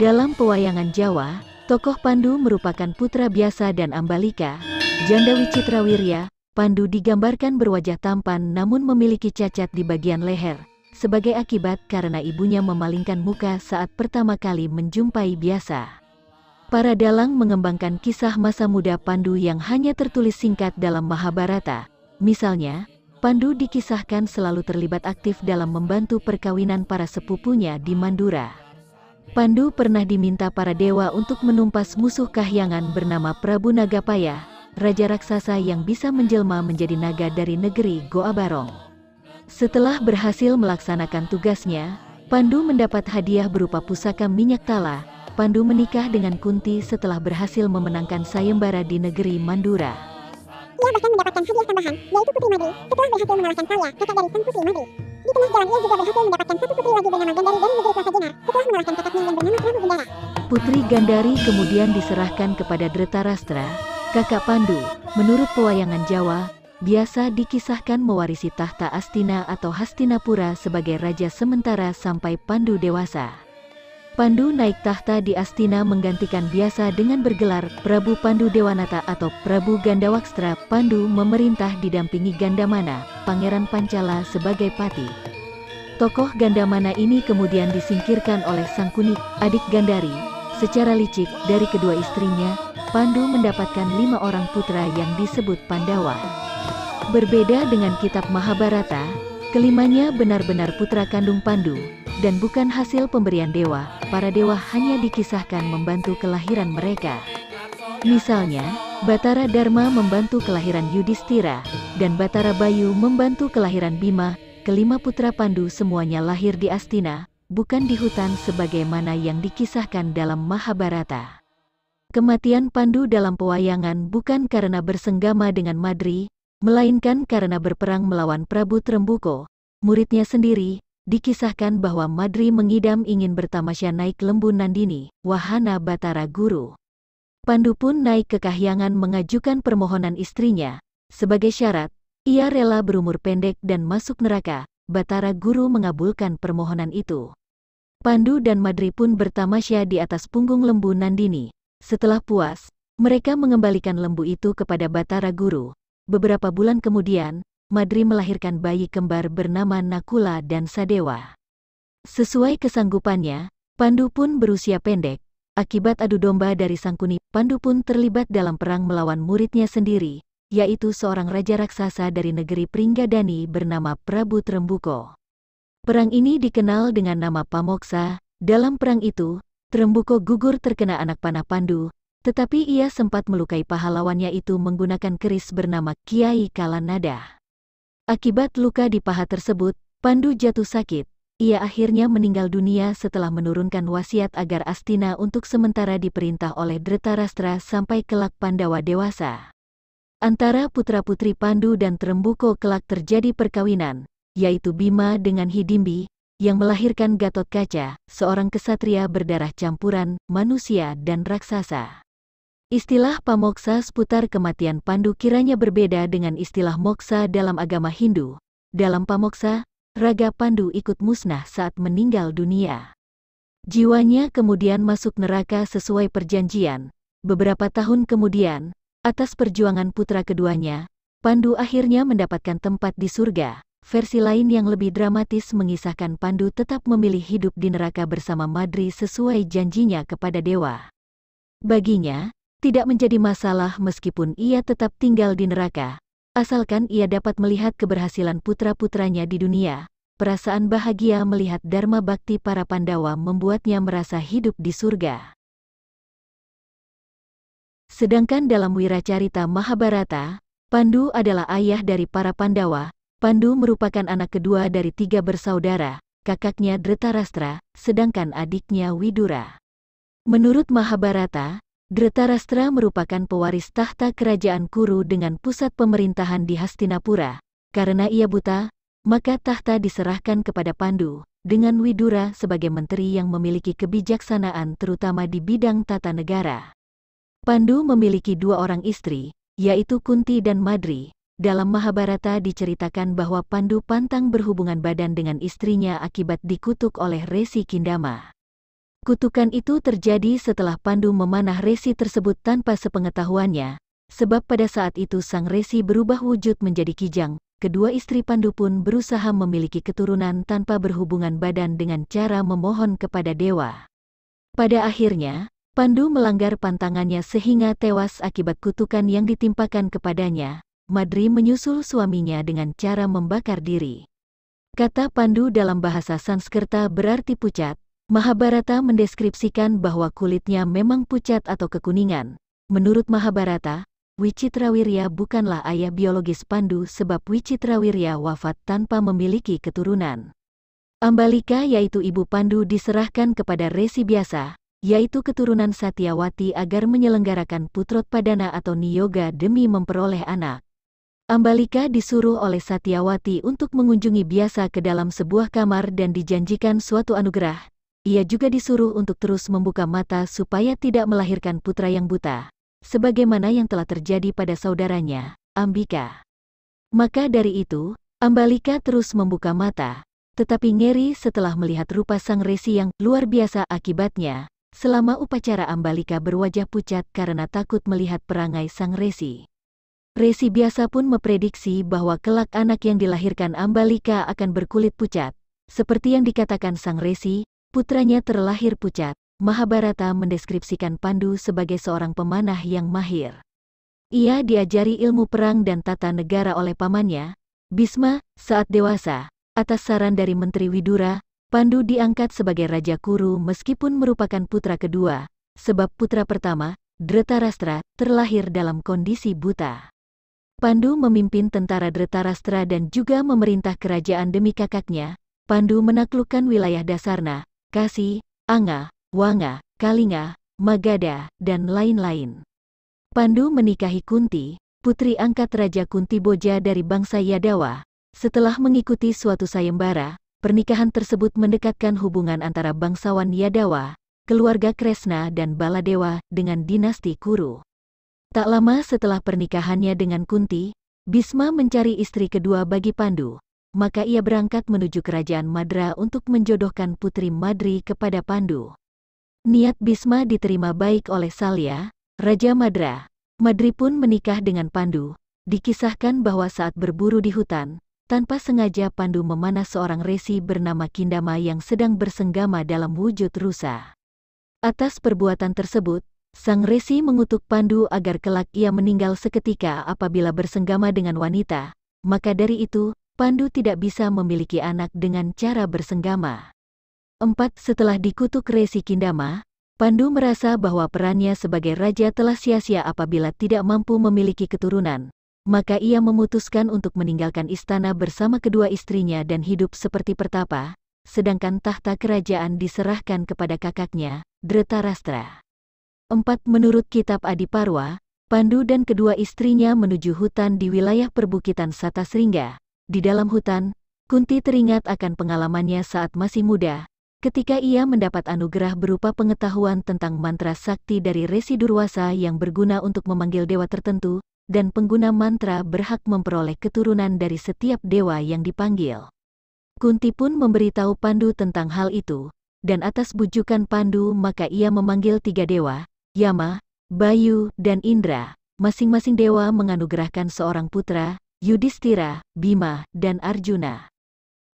Dalam pewayangan Jawa, Tokoh Pandu merupakan putra biasa dan Ambalika. Janda Wicitra Wirya, Pandu digambarkan berwajah tampan namun memiliki cacat di bagian leher, sebagai akibat karena ibunya memalingkan muka saat pertama kali menjumpai biasa. Para dalang mengembangkan kisah masa muda Pandu yang hanya tertulis singkat dalam Mahabharata. Misalnya, Pandu dikisahkan selalu terlibat aktif dalam membantu perkawinan para sepupunya di Mandura. Pandu pernah diminta para dewa untuk menumpas musuh Kahyangan bernama Prabu Nagapaya, raja raksasa yang bisa menjelma menjadi naga dari negeri Goa Barong. Setelah berhasil melaksanakan tugasnya, Pandu mendapat hadiah berupa pusaka minyak tala. Pandu menikah dengan Kunti setelah berhasil memenangkan sayembara di negeri Mandura. Ia bahkan mendapatkan hadiah tambahan, yaitu Putri Madri, setelah berhasil mengalahkan Salya, kakak dari Sang Putri Madri. Di tengah jalan ia juga berhasil mendapatkan satu putri lagi bernama Gandari dari negeri Selasa Jenar setelah mengalahkan kakaknya yang bernama Prabu Gandara. Putri Gandari kemudian diserahkan kepada Dretarastra, kakak Pandu. Menurut pewayangan Jawa, biasa dikisahkan mewarisi tahta Astina atau Hastinapura sebagai raja sementara sampai Pandu dewasa. Pandu naik tahta di Astina menggantikan biasa dengan bergelar Prabu Pandu Dewanata atau Prabu Gandawakstra. Pandu memerintah didampingi Gandamana, Pangeran Pancala sebagai pati. Tokoh Gandamana ini kemudian disingkirkan oleh Sang Kunik, adik Gandari. Secara licik dari kedua istrinya, Pandu mendapatkan lima orang putra yang disebut Pandawa. Berbeda dengan kitab Mahabharata, Kelimanya benar-benar putra kandung Pandu, dan bukan hasil pemberian dewa, para dewa hanya dikisahkan membantu kelahiran mereka. Misalnya, Batara Dharma membantu kelahiran Yudhistira, dan Batara Bayu membantu kelahiran Bima, kelima putra Pandu semuanya lahir di Astina, bukan di hutan sebagaimana yang dikisahkan dalam Mahabharata. Kematian Pandu dalam pewayangan bukan karena bersenggama dengan Madri, melainkan karena berperang melawan Prabu Trembuko, muridnya sendiri, dikisahkan bahwa Madri mengidam ingin bertamasya naik lembu Nandini, wahana Batara Guru. Pandu pun naik ke kahyangan mengajukan permohonan istrinya. Sebagai syarat, ia rela berumur pendek dan masuk neraka, Batara Guru mengabulkan permohonan itu. Pandu dan Madri pun bertamasya di atas punggung lembu Nandini. Setelah puas, mereka mengembalikan lembu itu kepada Batara Guru, Beberapa bulan kemudian, Madri melahirkan bayi kembar bernama Nakula dan Sadewa. Sesuai kesanggupannya, Pandu pun berusia pendek. Akibat adu domba dari Sangkuni, Pandu pun terlibat dalam perang melawan muridnya sendiri, yaitu seorang raja raksasa dari negeri Pringgadani bernama Prabu Trembuko. Perang ini dikenal dengan nama Pamoksa. Dalam perang itu, Trembuko gugur terkena anak panah Pandu, tetapi ia sempat melukai pahlawannya itu menggunakan keris bernama Kiai Kalanada. Akibat luka di paha tersebut, Pandu jatuh sakit. Ia akhirnya meninggal dunia setelah menurunkan wasiat agar Astina untuk sementara diperintah oleh Dretarastra sampai kelak Pandawa dewasa. Antara putra-putri Pandu dan Trembuko kelak terjadi perkawinan, yaitu Bima dengan Hidimbi, yang melahirkan Gatot Kaca, seorang kesatria berdarah campuran, manusia dan raksasa. Istilah pamoksa seputar kematian Pandu kiranya berbeda dengan istilah moksa dalam agama Hindu. Dalam pamoksa, raga Pandu ikut musnah saat meninggal dunia. Jiwanya kemudian masuk neraka sesuai perjanjian. Beberapa tahun kemudian, atas perjuangan putra keduanya, Pandu akhirnya mendapatkan tempat di surga. Versi lain yang lebih dramatis mengisahkan Pandu tetap memilih hidup di neraka bersama Madri sesuai janjinya kepada dewa. Baginya, tidak menjadi masalah meskipun ia tetap tinggal di neraka. Asalkan ia dapat melihat keberhasilan putra-putranya di dunia, perasaan bahagia melihat Dharma Bakti para Pandawa membuatnya merasa hidup di surga. Sedangkan dalam Wiracarita Mahabharata, Pandu adalah ayah dari para Pandawa. Pandu merupakan anak kedua dari tiga bersaudara, kakaknya Dretarastra, sedangkan adiknya Widura. Menurut Mahabharata, Dretarastra merupakan pewaris tahta kerajaan Kuru dengan pusat pemerintahan di Hastinapura. Karena ia buta, maka tahta diserahkan kepada Pandu, dengan Widura sebagai menteri yang memiliki kebijaksanaan terutama di bidang tata negara. Pandu memiliki dua orang istri, yaitu Kunti dan Madri. Dalam Mahabharata diceritakan bahwa Pandu pantang berhubungan badan dengan istrinya akibat dikutuk oleh Resi Kindama. Kutukan itu terjadi setelah Pandu memanah resi tersebut tanpa sepengetahuannya, sebab pada saat itu sang resi berubah wujud menjadi kijang. Kedua istri Pandu pun berusaha memiliki keturunan tanpa berhubungan badan dengan cara memohon kepada dewa. Pada akhirnya, Pandu melanggar pantangannya sehingga tewas akibat kutukan yang ditimpakan kepadanya. Madri menyusul suaminya dengan cara membakar diri. Kata Pandu dalam bahasa Sanskerta berarti pucat, Mahabharata mendeskripsikan bahwa kulitnya memang pucat atau kekuningan. Menurut Mahabharata, Wicitrawirya bukanlah ayah biologis Pandu sebab Wicitrawirya wafat tanpa memiliki keturunan. Ambalika yaitu ibu Pandu diserahkan kepada resi biasa, yaitu keturunan Satyawati agar menyelenggarakan putrotpadana atau niyoga demi memperoleh anak. Ambalika disuruh oleh Satyawati untuk mengunjungi biasa ke dalam sebuah kamar dan dijanjikan suatu anugerah, ia juga disuruh untuk terus membuka mata supaya tidak melahirkan putra yang buta, sebagaimana yang telah terjadi pada saudaranya, Ambika. Maka dari itu, Ambalika terus membuka mata, tetapi ngeri setelah melihat rupa sang resi yang luar biasa akibatnya, selama upacara Ambalika berwajah pucat karena takut melihat perangai sang resi. Resi biasa pun memprediksi bahwa kelak anak yang dilahirkan Ambalika akan berkulit pucat, seperti yang dikatakan sang resi, Putranya terlahir pucat. Mahabharata mendeskripsikan Pandu sebagai seorang pemanah yang mahir. Ia diajari ilmu perang dan tata negara oleh pamannya, Bisma, saat dewasa. Atas saran dari Menteri Widura, Pandu diangkat sebagai Raja Kuru meskipun merupakan putra kedua, sebab putra pertama, Dretarastra, terlahir dalam kondisi buta. Pandu memimpin tentara Dretarastra dan juga memerintah kerajaan demi kakaknya, Pandu menaklukkan wilayah Dasarna, Kasi, Anga, Wanga, Kalinga, Magada, dan lain-lain. Pandu menikahi Kunti, putri angkat Raja Kunti Boja dari bangsa Yadawa. Setelah mengikuti suatu sayembara, pernikahan tersebut mendekatkan hubungan antara bangsawan Yadawa, keluarga Kresna dan Baladewa dengan dinasti Kuru. Tak lama setelah pernikahannya dengan Kunti, Bisma mencari istri kedua bagi Pandu maka ia berangkat menuju kerajaan Madra untuk menjodohkan putri Madri kepada Pandu. Niat Bisma diterima baik oleh Salya, Raja Madra. Madri pun menikah dengan Pandu. Dikisahkan bahwa saat berburu di hutan, tanpa sengaja Pandu memanah seorang resi bernama Kindama yang sedang bersenggama dalam wujud rusa. Atas perbuatan tersebut, sang resi mengutuk Pandu agar kelak ia meninggal seketika apabila bersenggama dengan wanita, maka dari itu, Pandu tidak bisa memiliki anak dengan cara bersenggama. Empat Setelah dikutuk Resi Kindama, Pandu merasa bahwa perannya sebagai raja telah sia-sia apabila tidak mampu memiliki keturunan. Maka ia memutuskan untuk meninggalkan istana bersama kedua istrinya dan hidup seperti pertapa, sedangkan tahta kerajaan diserahkan kepada kakaknya, Dretarastra. Empat Menurut kitab Adiparwa, Pandu dan kedua istrinya menuju hutan di wilayah perbukitan Sata Satasringga, di dalam hutan, Kunti teringat akan pengalamannya saat masih muda, ketika ia mendapat anugerah berupa pengetahuan tentang mantra sakti dari Resi Durwasa yang berguna untuk memanggil dewa tertentu, dan pengguna mantra berhak memperoleh keturunan dari setiap dewa yang dipanggil. Kunti pun memberitahu Pandu tentang hal itu, dan atas bujukan Pandu maka ia memanggil tiga dewa, Yama, Bayu, dan Indra. Masing-masing dewa menganugerahkan seorang putra, Yudhistira, Bima, dan Arjuna.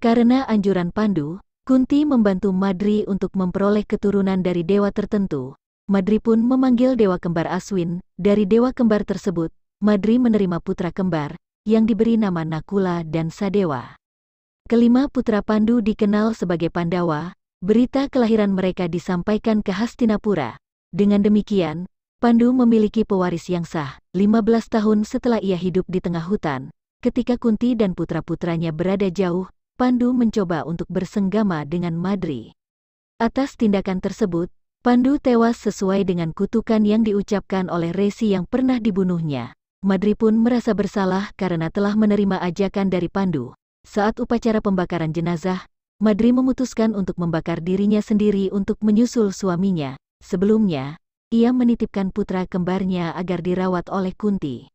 Karena anjuran Pandu, Kunti membantu Madri untuk memperoleh keturunan dari dewa tertentu. Madri pun memanggil dewa kembar Aswin, dari dewa kembar tersebut, Madri menerima putra kembar, yang diberi nama Nakula dan Sadewa. Kelima putra Pandu dikenal sebagai Pandawa, berita kelahiran mereka disampaikan ke Hastinapura. Dengan demikian, Pandu memiliki pewaris yang sah, 15 tahun setelah ia hidup di tengah hutan. Ketika Kunti dan putra-putranya berada jauh, Pandu mencoba untuk bersenggama dengan Madri. Atas tindakan tersebut, Pandu tewas sesuai dengan kutukan yang diucapkan oleh Resi yang pernah dibunuhnya. Madri pun merasa bersalah karena telah menerima ajakan dari Pandu. Saat upacara pembakaran jenazah, Madri memutuskan untuk membakar dirinya sendiri untuk menyusul suaminya. Sebelumnya, ia menitipkan putra kembarnya agar dirawat oleh Kunti.